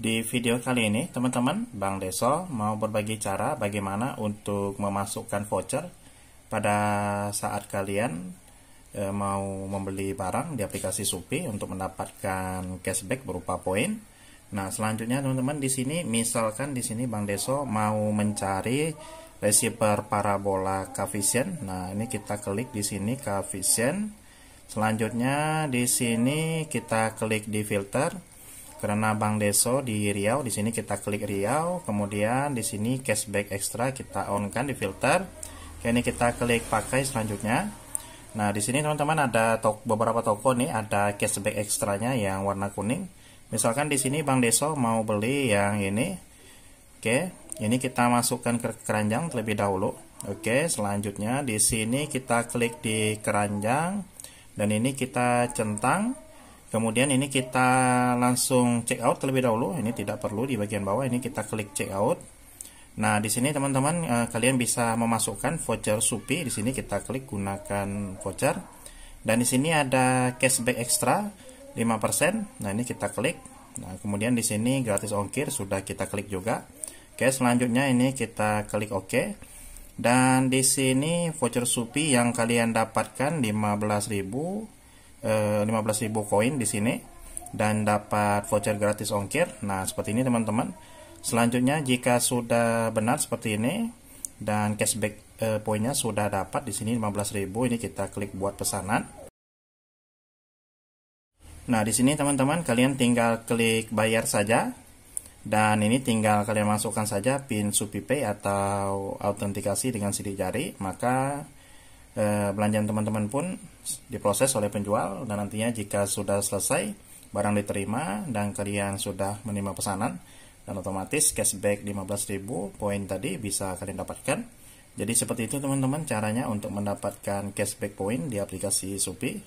Di video kali ini, teman-teman, Bang Deso mau berbagi cara bagaimana untuk memasukkan voucher pada saat kalian e, mau membeli barang di aplikasi Supi untuk mendapatkan cashback berupa poin. Nah, selanjutnya teman-teman di sini misalkan di sini Bang Deso mau mencari receiver parabola coefficient. Nah, ini kita klik di sini coefficient. Selanjutnya di sini kita klik di filter karena Bank Deso di Riau di sini kita klik Riau kemudian di sini cashback ekstra kita on kan di filter Oke, ini kita klik pakai selanjutnya nah di sini teman-teman ada to beberapa toko nih ada cashback ekstranya yang warna kuning misalkan di sini Bank Deso mau beli yang ini Oke ini kita masukkan ke keranjang terlebih dahulu Oke selanjutnya di sini kita klik di keranjang dan ini kita centang kemudian ini kita langsung check out terlebih dahulu ini tidak perlu di bagian bawah ini kita klik check out nah di sini teman-teman eh, kalian bisa memasukkan voucher Supi di sini kita klik gunakan voucher dan di sini ada cashback ekstra 5% nah ini kita klik nah kemudian di sini gratis ongkir sudah kita klik juga oke selanjutnya ini kita klik OK dan di sini voucher Supi yang kalian dapatkan 15.000 15.000 eh, koin di sini dan dapat voucher gratis ongkir. Nah, seperti ini teman-teman. Selanjutnya jika sudah benar seperti ini dan cashback eh, poinnya sudah dapat di sini 15.000 ini kita klik buat pesanan. Nah, di sini teman-teman kalian tinggal klik bayar saja. Dan ini tinggal kalian masukkan saja pin SupiPay atau autentikasi dengan sidik jari, maka e, belanjaan teman-teman pun diproses oleh penjual dan nantinya jika sudah selesai barang diterima dan kalian sudah menerima pesanan dan otomatis cashback 15.000 poin tadi bisa kalian dapatkan. Jadi seperti itu teman-teman caranya untuk mendapatkan cashback poin di aplikasi Shopee.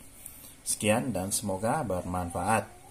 Sekian dan semoga bermanfaat.